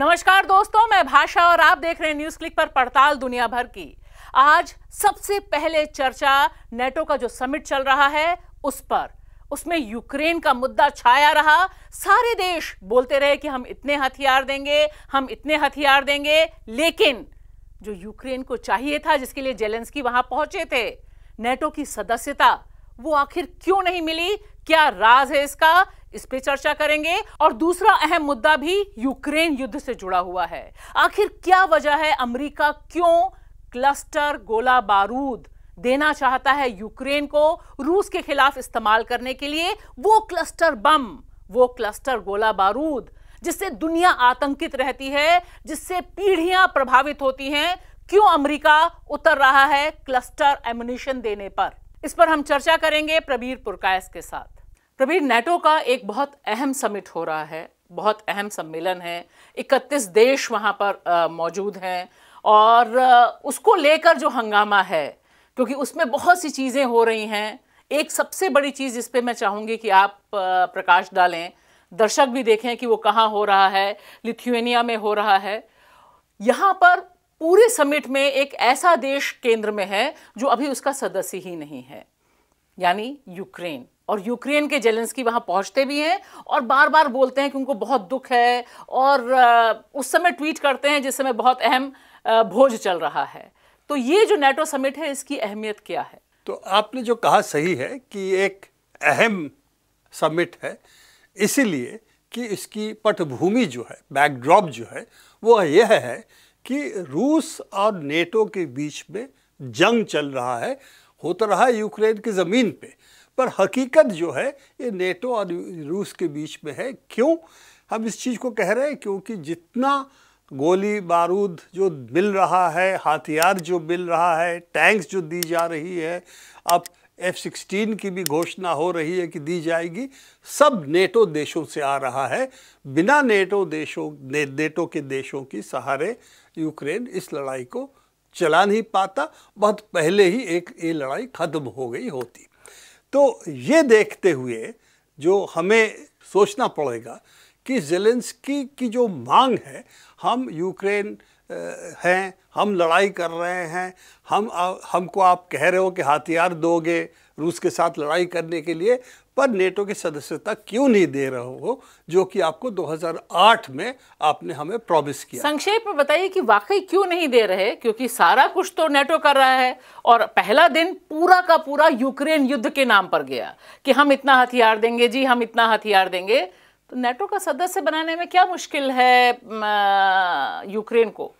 नमस्कार दोस्तों मैं भाषा और आप देख रहे हैं न्यूज क्लिक पर पड़ताल दुनिया भर की आज सबसे पहले चर्चा नेटो का जो समिट चल रहा है उस पर उसमें यूक्रेन का मुद्दा छाया रहा सारे देश बोलते रहे कि हम इतने हथियार देंगे हम इतने हथियार देंगे लेकिन जो यूक्रेन को चाहिए था जिसके लिए जेलेंस्की वहां पहुंचे थे नेटो की सदस्यता वो आखिर क्यों नहीं मिली क्या राज है इसका इस पर चर्चा करेंगे और दूसरा अहम मुद्दा भी यूक्रेन युद्ध से जुड़ा हुआ है आखिर क्या वजह है अमेरिका क्यों क्लस्टर गोला बारूद देना चाहता है यूक्रेन को रूस के खिलाफ इस्तेमाल करने के लिए वो क्लस्टर बम वो क्लस्टर गोला बारूद जिससे दुनिया आतंकित रहती है जिससे पीढ़ियां प्रभावित होती हैं क्यों अमेरिका उतर रहा है क्लस्टर एमुनेशन देने पर इस पर हम चर्चा करेंगे प्रबीर पुरकायस के साथ प्रवीण नेटो का एक बहुत अहम समिट हो रहा है बहुत अहम सम्मेलन है 31 देश वहाँ पर मौजूद हैं और आ, उसको लेकर जो हंगामा है क्योंकि उसमें बहुत सी चीज़ें हो रही हैं एक सबसे बड़ी चीज़ जिस पे मैं चाहूँगी कि आप प्रकाश डालें दर्शक भी देखें कि वो कहाँ हो रहा है लिथुएनिया में हो रहा है यहाँ पर पूरे समिट में एक ऐसा देश केंद्र में है जो अभी उसका सदस्य ही नहीं है यानी यूक्रेन और यूक्रेन के जेलेंस्की वहां पहुंचते भी हैं और बार बार बोलते हैं कि उनको बहुत दुख है और उस समय ट्वीट करते हैं जिस समय बहुत अहम भोज चल रहा है तो ये जो नेटो समिट है इसकी अहमियत क्या है तो आपने जो कहा सही है कि एक अहम समिट है इसीलिए कि इसकी पटभूमि जो है बैकड्रॉप जो है वो यह है कि रूस और नेटो के बीच में जंग चल रहा है होता रहा है यूक्रेन की ज़मीन पे पर हकीकत जो है ये नेटो और रूस के बीच में है क्यों हम इस चीज़ को कह रहे हैं क्योंकि जितना गोली बारूद जो मिल रहा है हथियार जो मिल रहा है टैंक्स जो दी जा रही है अब एफ सिक्सटीन की भी घोषणा हो रही है कि दी जाएगी सब नेटो देशों से आ रहा है बिना नेटो देशों ने, नेटो के देशों की सहारे यूक्रेन इस लड़ाई को चला नहीं पाता बहुत पहले ही एक ये लड़ाई ख़त्म हो गई होती तो ये देखते हुए जो हमें सोचना पड़ेगा कि जेलेंस्की की जो मांग है हम यूक्रेन हैं हम लड़ाई कर रहे हैं हम हमको आप कह रहे हो कि हथियार दोगे रूस के साथ लड़ाई करने के लिए पर नेटो की सदस्यता क्यों नहीं दे रहे हो जो कि आपको 2008 में आपने हमें प्रॉमिस किया संक्षेप में बताइए कि वाकई क्यों नहीं दे रहे क्योंकि सारा कुछ तो नेटो कर रहा है और पहला दिन पूरा का पूरा यूक्रेन युद्ध के नाम पर गया कि हम इतना हथियार देंगे जी हम इतना हथियार देंगे तो नेटो का सदस्य बनाने में क्या मुश्किल है यूक्रेन को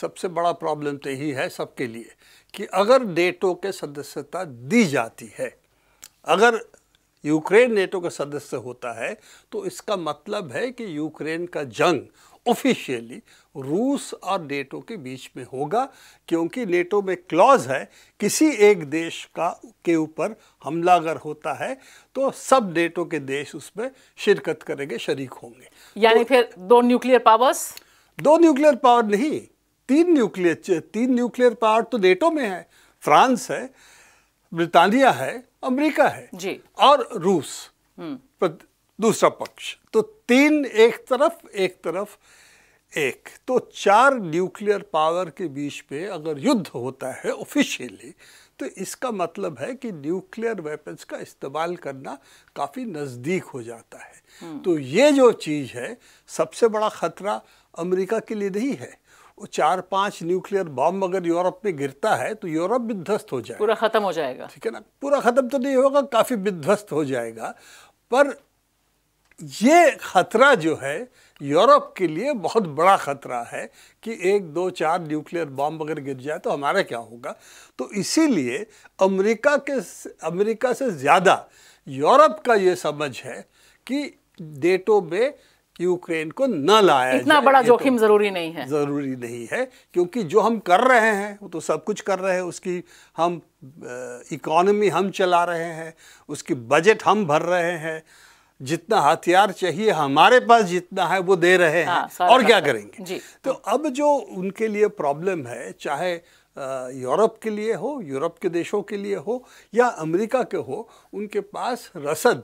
सबसे बड़ा प्रॉब्लम तो यही है सबके लिए कि अगर नेटो के सदस्यता दी जाती है अगर यूक्रेन नेटो का सदस्य होता है तो इसका मतलब है कि यूक्रेन का जंग ऑफिशियली रूस और नेटो के बीच में होगा क्योंकि नेटो में क्लॉज है किसी एक देश का के ऊपर हमला अगर होता है तो सब नेटो के देश उसमें शिरकत करेंगे शरीक होंगे यानी तो, फिर दो न्यूक्लियर पावर्स दो न्यूक्लियर पावर नहीं तीन न्यूक्लियर तीन न्यूक्लियर पावर तो नेटो में है फ्रांस है ब्रितानिया है अमेरिका है जी और रूस हम्म। दूसरा पक्ष तो तीन एक तरफ एक तरफ एक तो चार न्यूक्लियर पावर के बीच में अगर युद्ध होता है ऑफिशियली तो इसका मतलब है कि न्यूक्लियर वेपन्स का इस्तेमाल करना काफ़ी नज़दीक हो जाता है हम्म। तो ये जो चीज़ है सबसे बड़ा ख़तरा अमेरिका के लिए नहीं है वो चार पांच न्यूक्लियर बॉम्ब अगर यूरोप में गिरता है तो यूरोप विध्वस्त हो जाएगा पूरा खत्म हो जाएगा ठीक है ना पूरा खत्म तो नहीं होगा काफी विध्वस्त हो जाएगा पर ये खतरा जो है यूरोप के लिए बहुत बड़ा खतरा है कि एक दो चार न्यूक्लियर बॉम्ब अगर गिर जाए तो हमारा क्या होगा तो इसीलिए अमेरिका के अमेरिका से ज़्यादा यूरोप का ये समझ है कि डेटो में यूक्रेन को न लाया इतना बड़ा तो जोखिम तो जरूरी नहीं है जरूरी नहीं है क्योंकि जो हम कर रहे हैं वो तो सब कुछ कर रहे हैं उसकी हम इकोनॉमी हम चला रहे हैं उसकी बजट हम भर रहे हैं जितना हथियार चाहिए हमारे पास जितना है वो दे रहे हैं हाँ, और क्या करेंगे तो अब जो उनके लिए प्रॉब्लम है चाहे यूरोप के लिए हो यूरोप के देशों के लिए हो या अमेरिका के हो उनके पास रसद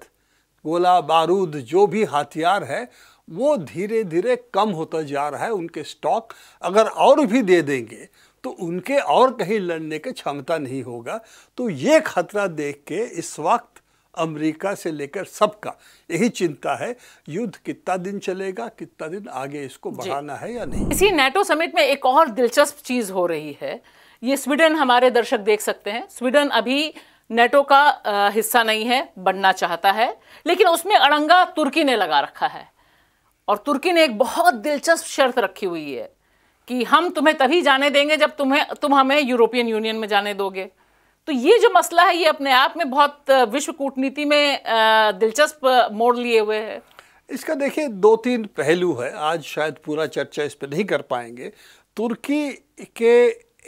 गोला बारूद जो भी हथियार है वो धीरे धीरे कम होता जा रहा है उनके स्टॉक अगर और भी दे देंगे तो उनके और कहीं लड़ने की क्षमता नहीं होगा तो ये खतरा देख के इस वक्त अमेरिका से लेकर सबका यही चिंता है युद्ध कितना दिन चलेगा कितना दिन आगे इसको बढ़ाना है या नहीं इसी नेटो समिट में एक और दिलचस्प चीज हो रही है ये स्वीडन हमारे दर्शक देख सकते हैं स्वीडन अभी नेटो का हिस्सा नहीं है बनना चाहता है लेकिन उसमें अड़ंगा तुर्की ने लगा रखा है और तुर्की ने एक बहुत दिलचस्प शर्त रखी हुई है कि हम तुम्हें तभी जाने देंगे जब तुम्हें तुम हमें यूरोपियन यूनियन में जाने दोगे तो ये जो मसला है ये अपने आप में बहुत विश्व कूटनीति में दिलचस्प मोड़ लिए हुए है इसका देखिए दो तीन पहलू है आज शायद पूरा चर्चा इस पर नहीं कर पाएंगे तुर्की के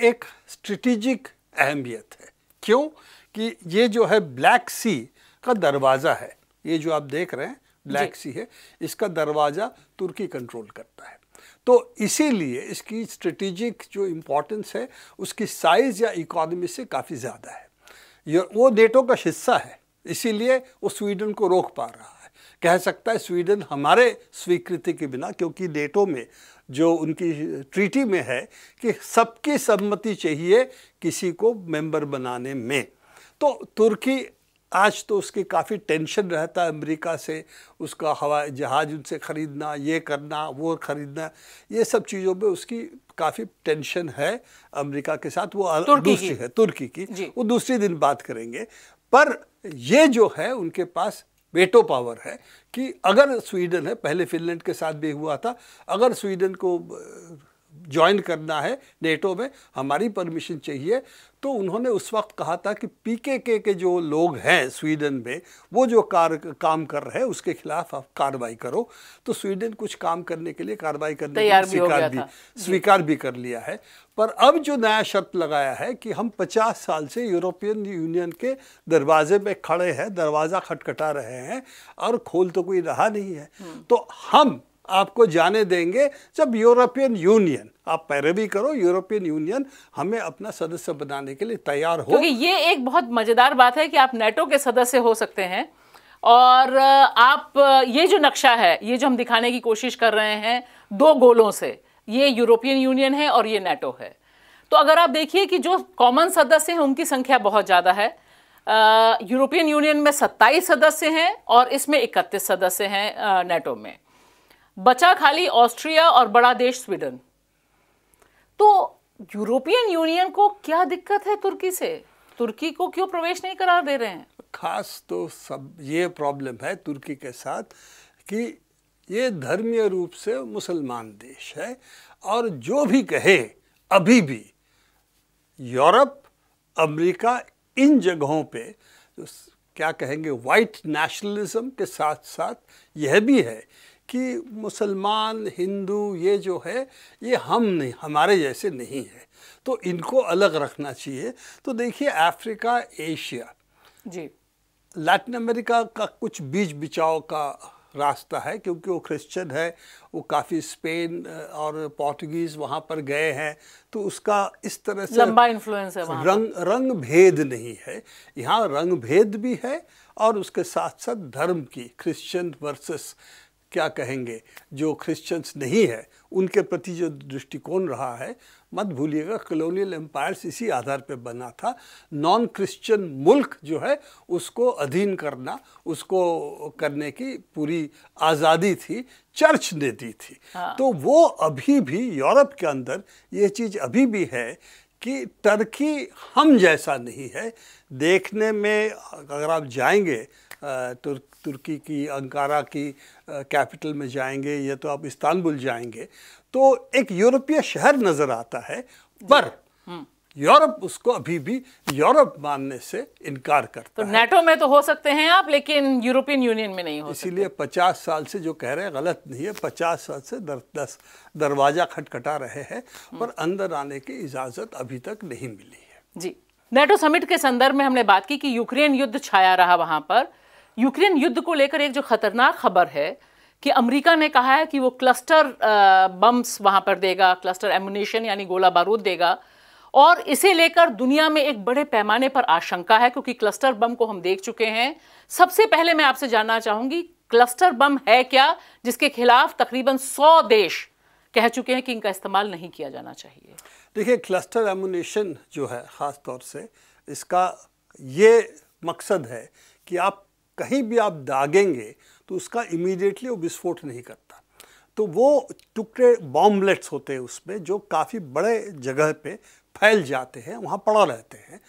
एक स्ट्रेटिजिक अहमियत है क्यों कि ये जो है ब्लैक सी का दरवाज़ा है ये जो आप देख रहे हैं ब्लैक सी है इसका दरवाज़ा तुर्की कंट्रोल करता है तो इसीलिए इसकी स्ट्रेटेजिक जो इम्पोर्टेंस है उसकी साइज़ या इकोनॉमी से काफ़ी ज़्यादा है वो नेटो का हिस्सा है इसीलिए वो स्वीडन को रोक पा रहा है कह सकता है स्वीडन हमारे स्वीकृति के बिना क्योंकि नेटो में जो उनकी ट्रीटी में है कि सबकी सहमति चाहिए किसी को मेंबर बनाने में तो तुर्की आज तो उसकी काफ़ी टेंशन रहता है अमेरिका से उसका हवाई जहाज़ उनसे ख़रीदना ये करना वो ख़रीदना ये सब चीज़ों में उसकी काफ़ी टेंशन है अमेरिका के साथ वो तुर्की दूसरी है तुर्की की वो दूसरे दिन बात करेंगे पर ये जो है उनके पास वेटो पावर है कि अगर स्वीडन है पहले फिनलैंड के साथ भी हुआ था अगर स्वीडन को ज्वाइन करना है नेटो में हमारी परमिशन चाहिए तो उन्होंने उस वक्त कहा था कि पीकेके के जो लोग हैं स्वीडन में वो जो कार काम कर रहे हैं उसके खिलाफ आप कार्रवाई करो तो स्वीडन कुछ काम करने के लिए कार्रवाई करने के स्वीकार भी स्वीकार भी कर लिया है पर अब जो नया शर्त लगाया है कि हम 50 साल से यूरोपियन यूनियन के दरवाजे में खड़े हैं दरवाज़ा खटखटा रहे हैं और खोल तो कोई रहा नहीं है हम्म। तो हम आपको जाने देंगे जब यूरोपियन यूनियन आप पैरवी करो यूरोपियन यूनियन हमें अपना सदस्य बनाने के लिए तैयार हो क्योंकि ये एक बहुत मज़ेदार बात है कि आप नेटो के सदस्य हो सकते हैं और आप ये जो नक्शा है ये जो हम दिखाने की कोशिश कर रहे हैं दो गोलों से ये यूरोपियन यूनियन है और ये नेटो है तो अगर आप देखिए कि जो कॉमन सदस्य हैं उनकी संख्या बहुत ज़्यादा है यूरोपियन यूनियन में 27 सदस्य हैं और इसमें 31 सदस्य हैं नेटो में बचा खाली ऑस्ट्रिया और बड़ा देश स्वीडन तो यूरोपियन यूनियन को क्या दिक्कत है तुर्की से तुर्की को क्यों प्रवेश नहीं करार दे रहे हैं खास तो सब ये प्रॉब्लम है तुर्की के साथ कि ये धर्मीय रूप से मुसलमान देश है और जो भी कहे अभी भी यूरोप अमेरिका इन जगहों पे तो क्या कहेंगे वाइट नेशनलिज्म के साथ साथ यह भी है कि मुसलमान हिंदू ये जो है ये हम नहीं हमारे जैसे नहीं है तो इनको अलग रखना चाहिए तो देखिए अफ्रीका एशिया जी लैटिन अमेरिका का कुछ बीच बिचाव का रास्ता है क्योंकि वो क्रिश्चियन है वो काफ़ी स्पेन और पोर्टुगीज़ वहाँ पर गए हैं तो उसका इस तरह से लंबा इन्फ्लुएंस है रंग रंग भेद नहीं है यहाँ रंग भेद भी है और उसके साथ साथ धर्म की क्रिश्चियन वर्सेस क्या कहेंगे जो क्रिश्चियंस नहीं है उनके प्रति जो दृष्टिकोण रहा है मत भूलिएगा कलोनियल एम्पायर्स इसी आधार पर बना था नॉन क्रिश्चियन मुल्क जो है उसको अधीन करना उसको करने की पूरी आज़ादी थी चर्च ने दी थी हाँ। तो वो अभी भी यूरोप के अंदर ये चीज़ अभी भी है कि टर्की हम जैसा नहीं है देखने में अगर आप जाएंगे तुर्क तुर्की की अंकारा की कैपिटल में जाएंगे या तो आप इस्तानबुल जाएंगे तो एक यूरोपीय शहर नज़र आता है पर हम्म। यूरोप उसको अभी भी यूरोप मानने से इनकार करता तो है नेटो में तो हो सकते हैं आप लेकिन यूरोपियन यूनियन में नहीं हो इसीलिए पचास साल से जो कह रहे हैं गलत नहीं है पचास साल से दर, दस दरवाज़ा खटखटा रहे हैं पर हम्म। अंदर आने की इजाज़त अभी तक नहीं मिली है जी नेटो समिट के संदर्भ में हमने बात की कि यूक्रेन युद्ध छाया रहा वहां पर यूक्रेन युद्ध को लेकर एक जो खतरनाक खबर है कि अमेरिका ने कहा है कि वो क्लस्टर बम्स वहां पर देगा क्लस्टर एमुनेशन यानी गोला बारूद देगा और इसे लेकर दुनिया में एक बड़े पैमाने पर आशंका है क्योंकि क्लस्टर बम को हम देख चुके हैं सबसे पहले मैं आपसे जानना चाहूंगी क्लस्टर बम है क्या जिसके खिलाफ तकरीबन सौ देश कह चुके हैं कि इनका इस्तेमाल नहीं किया जाना चाहिए देखिए क्लस्टर एमुनेशन जो है ख़ास तौर से इसका ये मकसद है कि आप कहीं भी आप दागेंगे तो उसका इमीडिएटली वो विस्फोट नहीं करता तो वो टुकड़े बॉम्बलेट्स होते हैं उसमें जो काफ़ी बड़े जगह पे फैल जाते हैं वहाँ पड़ा रहते हैं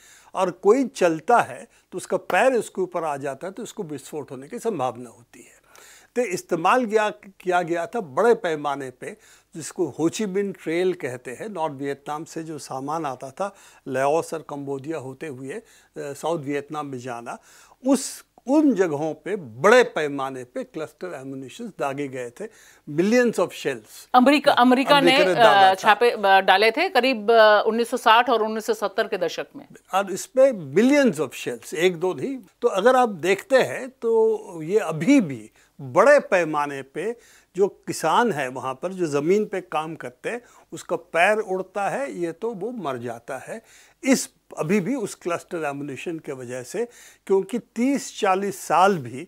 और कोई चलता है तो उसका पैर उसके ऊपर आ जाता है तो उसको विस्फोट होने की संभावना होती है तो इस्तेमाल किया किया गया था बड़े पैमाने पे जिसको होचीबिन ट्रेल कहते हैं नॉर्थ वियतनाम से जो सामान आता था लेओस और कम्बोडिया होते हुए साउथ वियतनाम में जाना उस उन जगहों पे बड़े पैमाने पे क्लस्टर एमुनेशन दागे गए थे millions of shells America America ने, ने छापे डाले थे करीब 1960 और 1970 के दशक में और इसमें मिलियंस ऑफ शेल्स एक दो नहीं तो अगर आप देखते हैं तो ये अभी भी बड़े पैमाने पे जो किसान है वहाँ पर जो ज़मीन पे काम करते हैं उसका पैर उड़ता है ये तो वो मर जाता है इस अभी भी उस क्लस्टर एमुलेशन के वजह से क्योंकि 30-40 साल भी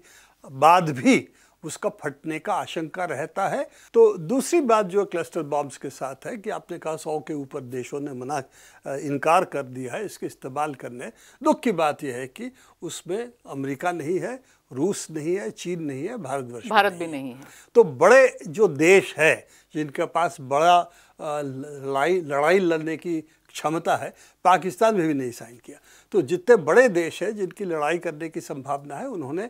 बाद भी उसका फटने का आशंका रहता है तो दूसरी बात जो क्लस्टर बॉम्ब्स के साथ है कि आपने कहा सौ के ऊपर देशों ने मना इनकार कर दिया है इसके इस्तेमाल करने दुख की बात यह है कि उसमें अमेरिका नहीं है रूस नहीं है चीन नहीं है भारतवर्ष भारत नहीं भी नहीं है तो बड़े जो देश है जिनके पास बड़ा लड़ाई लड़ाई लड़ने की क्षमता है पाकिस्तान में भी नहीं साइन किया तो जितने बड़े देश हैं जिनकी लड़ाई करने की संभावना है उन्होंने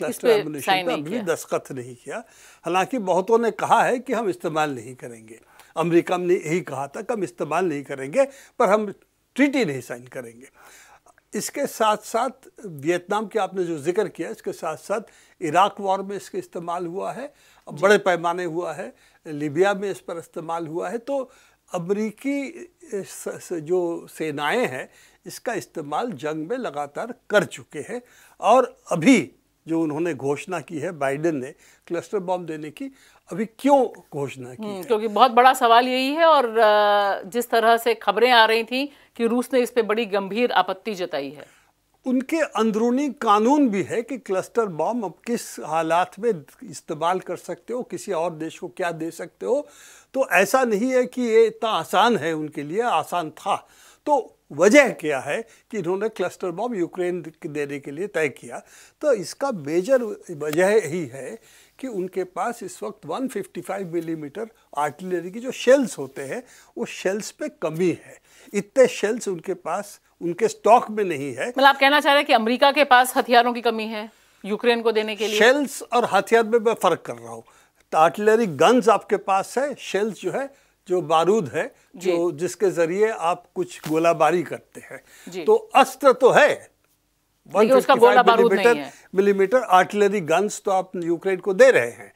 क्लस्टर एम्बुलेशन पर भी दस्खत नहीं किया हालांकि बहुतों ने कहा है कि हम इस्तेमाल नहीं करेंगे अमेरिका ने यही कहा था कि हम इस्तेमाल नहीं करेंगे पर हम ट्रीटी नहीं साइन करेंगे इसके साथ साथ वियतनाम के आपने जो जिक्र किया इसके साथ साथ इराक वॉर में इसका इस्तेमाल हुआ है बड़े पैमाने हुआ है लीबिया में इस पर इस्तेमाल हुआ है तो अमरीकी जो सेनाएं हैं इसका इस्तेमाल जंग में लगातार कर चुके हैं और अभी जो उन्होंने घोषणा की है बाइडेन ने क्लस्टर बॉम्ब देने की अभी क्यों घोषणा की हम्म, है? क्योंकि बहुत बड़ा सवाल यही है और जिस तरह से खबरें आ रही थी कि रूस ने इस पर बड़ी गंभीर आपत्ति जताई है उनके अंदरूनी कानून भी है कि क्लस्टर बॉम्ब आप किस हालात में इस्तेमाल कर सकते हो किसी और देश को क्या दे सकते हो तो ऐसा नहीं है कि ये इतना आसान है उनके लिए आसान था तो वजह क्या है कि इन्होंने क्लस्टर बॉम्ब यूक्रेन देने के लिए तय किया तो इसका मेजर वजह यही है कि उनके पास इस वक्त 155 मिलीमीटर mm आर्टिलरी की जो शेल्स होते हैं वो शेल्स पे कमी है इतने शेल्स उनके पास उनके स्टॉक में नहीं है मतलब आप कहना चाह रहे हैं कि अमेरिका के पास हथियारों की कमी है यूक्रेन को देने के लिए शेल्स और हथियार में मैं फ़र्क कर रहा हूँ आर्टिलरी गन्स आपके पास है शेल्स जो है जो बारूद है जो जिसके ज़रिए आप कुछ गोलाबारी करते हैं तो अस्त्र तो है मिलीमीटर मिलीमीटर आर्टिलरी गन्स तो आप यूक्रेन को दे रहे हैं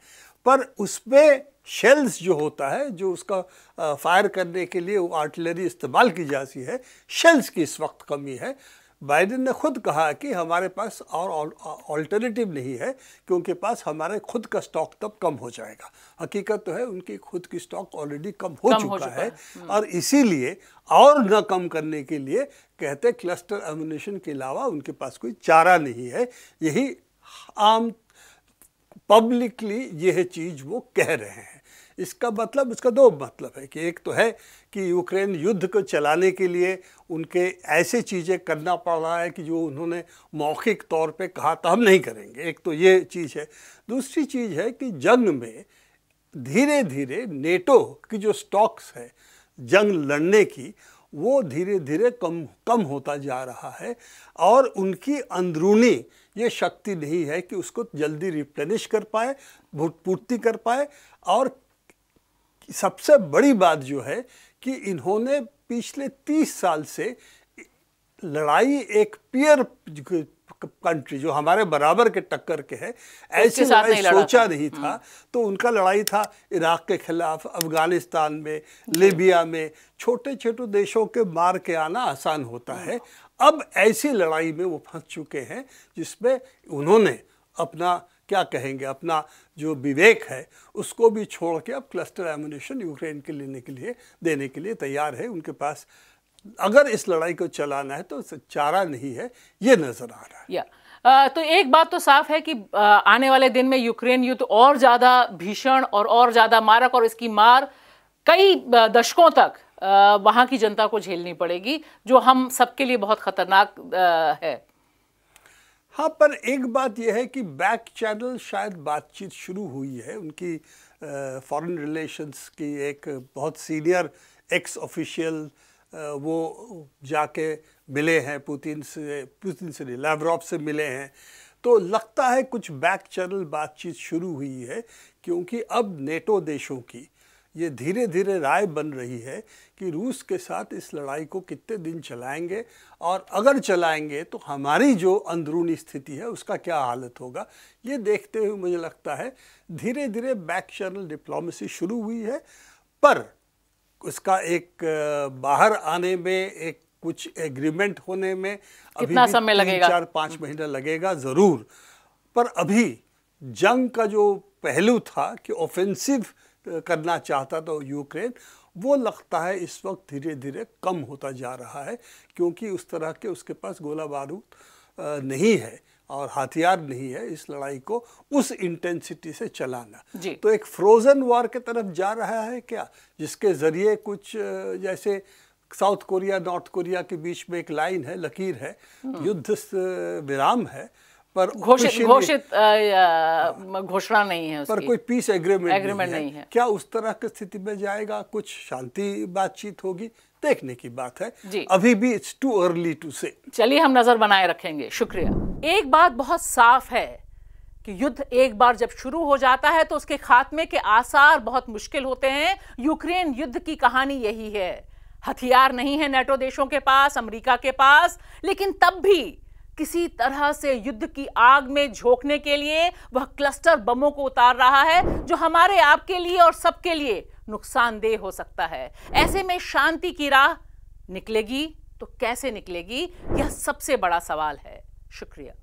पर उसमें शेल्स जो होता है जो उसका फायर करने के लिए वो आर्टिलरी इस्तेमाल की जाती है शेल्स की इस वक्त कमी है बाइडेन ने खुद कहा कि हमारे पास और ऑल्टरनेटिव नहीं है कि उनके पास हमारे खुद का स्टॉक तब कम हो जाएगा हकीकत तो है उनकी खुद की स्टॉक ऑलरेडी कम हो कम चुका, हो चुका है हम्म। और इसीलिए और न कम करने के लिए कहते क्लस्टर एमुनेशन के अलावा उनके पास कोई चारा नहीं है यही आम पब्लिकली यह चीज़ वो कह रहे हैं इसका मतलब इसका दो मतलब है कि एक तो है कि यूक्रेन युद्ध को चलाने के लिए उनके ऐसे चीज़ें करना पड़ रहा है कि जो उन्होंने मौखिक तौर पे कहा था हम नहीं करेंगे एक तो ये चीज़ है दूसरी चीज़ है कि जंग में धीरे धीरे नेटो की जो स्टॉक्स है जंग लड़ने की वो धीरे धीरे कम कम होता जा रहा है और उनकी अंदरूनी ये शक्ति नहीं है कि उसको जल्दी रिप्लेनिश कर पाए पूर्ति कर पाए और सबसे बड़ी बात जो है कि इन्होंने पिछले तीस साल से लड़ाई एक पियर कंट्री जो हमारे बराबर के टक्कर के है ऐसे लड़ाई नहीं सोचा नहीं था हम्म। तो उनका लड़ाई था इराक के खिलाफ अफगानिस्तान में लीबिया में छोटे छोटे देशों के मार के आना आसान होता है अब ऐसी लड़ाई में वो फंस चुके हैं जिसमें उन्होंने अपना क्या कहेंगे अपना जो विवेक है उसको भी छोड़ के अब क्लस्टर एमुनेशन यूक्रेन के लेने के लिए देने के लिए तैयार है उनके पास अगर इस लड़ाई को चलाना है तो चारा नहीं है ये नजर आ रहा है yeah. तो एक बात तो साफ है कि आने वाले दिन में यूक्रेन युद्ध और ज़्यादा भीषण और और ज़्यादा मारक और इसकी मार कई दशकों तक वहां की जनता को झेलनी पड़ेगी जो हम सबके लिए बहुत खतरनाक है हाँ पर एक बात यह है कि बैक चैनल शायद बातचीत शुरू हुई है उनकी फॉरेन रिलेशंस की एक बहुत सीनियर एक्स ऑफिशियल वो जाके मिले हैं पुतिन से पुतिन से नहीं लैवरॉप से मिले हैं तो लगता है कुछ बैक चैनल बातचीत शुरू हुई है क्योंकि अब नेटो देशों की ये धीरे धीरे राय बन रही है कि रूस के साथ इस लड़ाई को कितने दिन चलाएंगे और अगर चलाएंगे तो हमारी जो अंदरूनी स्थिति है उसका क्या हालत होगा ये देखते हुए मुझे लगता है धीरे धीरे बैक चैनल डिप्लोमेसी शुरू हुई है पर उसका एक बाहर आने में एक कुछ एग्रीमेंट होने में कितना अभी समय लगेगा चार पाँच महीना लगेगा ज़रूर पर अभी जंग का जो पहलू था कि ऑफेंसिव करना चाहता था यूक्रेन वो लगता है इस वक्त धीरे धीरे कम होता जा रहा है क्योंकि उस तरह के उसके पास गोला बारूद नहीं है और हथियार नहीं है इस लड़ाई को उस इंटेंसिटी से चलाना तो एक फ्रोजन वॉर के तरफ जा रहा है क्या जिसके ज़रिए कुछ जैसे साउथ कोरिया नॉर्थ कोरिया के बीच में एक लाइन है लकीर है हाँ। युद्ध विराम है पर घोषित घोषित घोषणा नहीं है उसकी। पर कोई पीस एग्रीमेंट एग्रीमेंट नहीं, नहीं है क्या उस तरह की स्थिति में जाएगा कुछ शांति बातचीत होगी देखने की बात है जी। अभी भी इट्स टू अर्ली टू से चलिए हम नजर बनाए रखेंगे शुक्रिया एक बात बहुत साफ है कि युद्ध एक बार जब शुरू हो जाता है तो उसके खात्मे के आसार बहुत मुश्किल होते हैं यूक्रेन युद्ध की कहानी यही है हथियार नहीं है नेटो देशों के पास अमेरिका के पास लेकिन तब भी किसी तरह से युद्ध की आग में झोंकने के लिए वह क्लस्टर बमों को उतार रहा है जो हमारे आपके लिए और सबके लिए नुकसानदेह हो सकता है ऐसे में शांति की राह निकलेगी तो कैसे निकलेगी यह सबसे बड़ा सवाल है शुक्रिया